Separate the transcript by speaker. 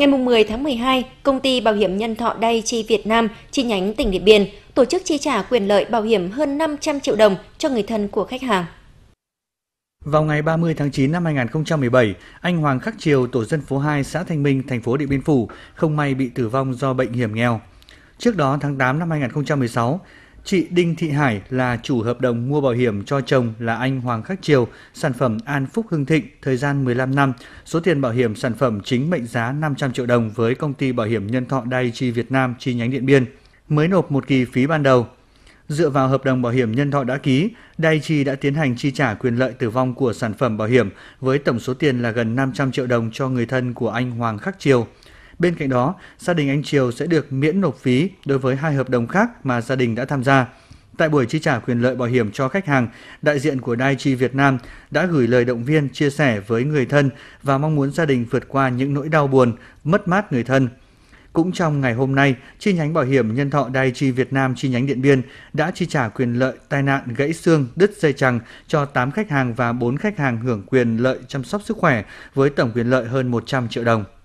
Speaker 1: Ngày 10 tháng 12, công ty Bảo hiểm Nhân Thọ Đay Chi Việt Nam chi nhánh tỉnh Điện Biên tổ chức chi trả quyền lợi bảo hiểm hơn 500 triệu đồng cho người thân của khách hàng.
Speaker 2: Vào ngày 30 tháng 9 năm 2017, anh Hoàng Khắc Triều, tổ dân phố 2, xã Thanh Minh, thành phố Điện Biên Phủ, không may bị tử vong do bệnh hiểm nghèo. Trước đó, tháng 8 năm 2016, Chị Đinh Thị Hải là chủ hợp đồng mua bảo hiểm cho chồng là anh Hoàng Khắc Triều, sản phẩm An Phúc Hưng Thịnh, thời gian 15 năm. Số tiền bảo hiểm sản phẩm chính mệnh giá 500 triệu đồng với công ty bảo hiểm nhân thọ Chi Việt Nam chi nhánh Điện Biên. Mới nộp một kỳ phí ban đầu, Dựa vào hợp đồng bảo hiểm nhân thọ đã ký, Chi đã tiến hành chi trả quyền lợi tử vong của sản phẩm bảo hiểm với tổng số tiền là gần 500 triệu đồng cho người thân của anh Hoàng Khắc Triều. Bên cạnh đó, gia đình anh Triều sẽ được miễn nộp phí đối với hai hợp đồng khác mà gia đình đã tham gia. Tại buổi chi trả quyền lợi bảo hiểm cho khách hàng, đại diện của Daichi Việt Nam đã gửi lời động viên chia sẻ với người thân và mong muốn gia đình vượt qua những nỗi đau buồn, mất mát người thân. Cũng trong ngày hôm nay, chi nhánh bảo hiểm nhân thọ Daichi Việt Nam chi nhánh Điện Biên đã chi trả quyền lợi tai nạn gãy xương, đứt dây chằng cho 8 khách hàng và 4 khách hàng hưởng quyền lợi chăm sóc sức khỏe với tổng quyền lợi hơn 100 triệu đồng.